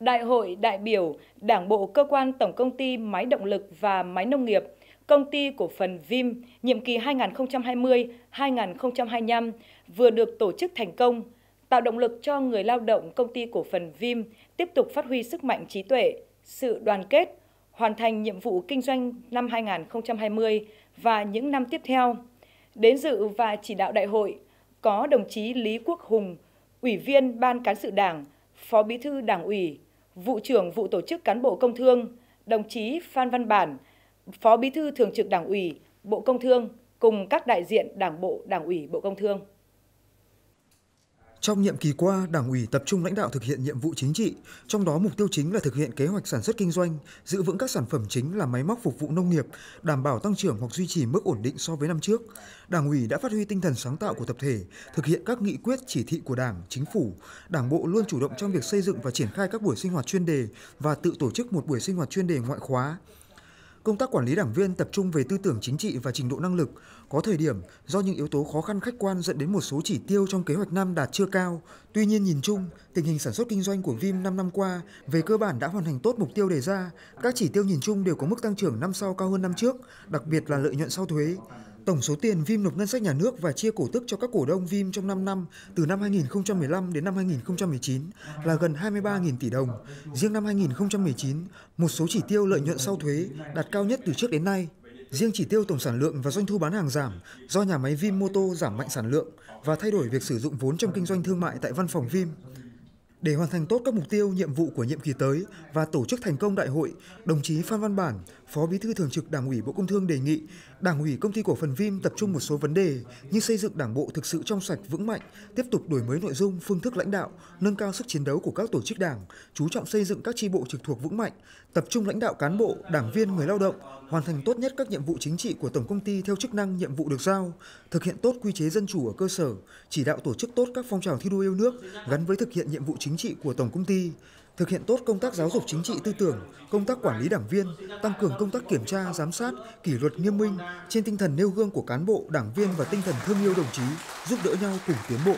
Đại hội đại biểu Đảng bộ cơ quan Tổng công ty Máy động lực và Máy nông nghiệp, Công ty cổ phần Vim nhiệm kỳ 2020-2025 vừa được tổ chức thành công, tạo động lực cho người lao động công ty cổ phần Vim tiếp tục phát huy sức mạnh trí tuệ, sự đoàn kết, hoàn thành nhiệm vụ kinh doanh năm 2020 và những năm tiếp theo. Đến dự và chỉ đạo đại hội có đồng chí Lý Quốc Hùng, Ủy viên Ban Cán sự Đảng, Phó Bí thư Đảng ủy, vụ trưởng vụ tổ chức cán bộ công thương, đồng chí Phan Văn Bản, Phó Bí thư Thường trực Đảng ủy, Bộ Công Thương cùng các đại diện Đảng bộ, Đảng ủy Bộ Công Thương. Trong nhiệm kỳ qua, Đảng ủy tập trung lãnh đạo thực hiện nhiệm vụ chính trị, trong đó mục tiêu chính là thực hiện kế hoạch sản xuất kinh doanh, giữ vững các sản phẩm chính là máy móc phục vụ nông nghiệp, đảm bảo tăng trưởng hoặc duy trì mức ổn định so với năm trước. Đảng ủy đã phát huy tinh thần sáng tạo của tập thể, thực hiện các nghị quyết chỉ thị của Đảng, chính phủ. Đảng bộ luôn chủ động trong việc xây dựng và triển khai các buổi sinh hoạt chuyên đề và tự tổ chức một buổi sinh hoạt chuyên đề ngoại khóa Công tác quản lý đảng viên tập trung về tư tưởng chính trị và trình độ năng lực. Có thời điểm, do những yếu tố khó khăn khách quan dẫn đến một số chỉ tiêu trong kế hoạch năm đạt chưa cao. Tuy nhiên nhìn chung, tình hình sản xuất kinh doanh của Vim 5 năm qua về cơ bản đã hoàn thành tốt mục tiêu đề ra. Các chỉ tiêu nhìn chung đều có mức tăng trưởng năm sau cao hơn năm trước, đặc biệt là lợi nhuận sau thuế. Tổng số tiền Vim nộp ngân sách nhà nước và chia cổ tức cho các cổ đông Vim trong 5 năm từ năm 2015 đến năm 2019 là gần 23.000 tỷ đồng. Riêng năm 2019, một số chỉ tiêu lợi nhuận sau thuế đạt cao nhất từ trước đến nay. Riêng chỉ tiêu tổng sản lượng và doanh thu bán hàng giảm do nhà máy Vim Moto giảm mạnh sản lượng và thay đổi việc sử dụng vốn trong kinh doanh thương mại tại văn phòng Vim. Để hoàn thành tốt các mục tiêu, nhiệm vụ của nhiệm kỳ tới và tổ chức thành công đại hội, đồng chí Phan Văn Bản, Phó Bí thư Thường trực Đảng ủy Bộ Công Thương đề nghị Đảng ủy Công ty Cổ phần Vim tập trung một số vấn đề như xây dựng Đảng bộ thực sự trong sạch vững mạnh, tiếp tục đổi mới nội dung, phương thức lãnh đạo, nâng cao sức chiến đấu của các tổ chức Đảng, chú trọng xây dựng các tri bộ trực thuộc vững mạnh, tập trung lãnh đạo cán bộ, đảng viên, người lao động hoàn thành tốt nhất các nhiệm vụ chính trị của tổng công ty theo chức năng nhiệm vụ được giao, thực hiện tốt quy chế dân chủ ở cơ sở, chỉ đạo tổ chức tốt các phong trào thi đua yêu nước gắn với thực hiện nhiệm vụ chính chính trị của Tổng Công ty, thực hiện tốt công tác giáo dục chính trị tư tưởng, công tác quản lý đảng viên, tăng cường công tác kiểm tra, giám sát, kỷ luật nghiêm minh trên tinh thần nêu gương của cán bộ, đảng viên và tinh thần thương yêu đồng chí, giúp đỡ nhau cùng tiến bộ.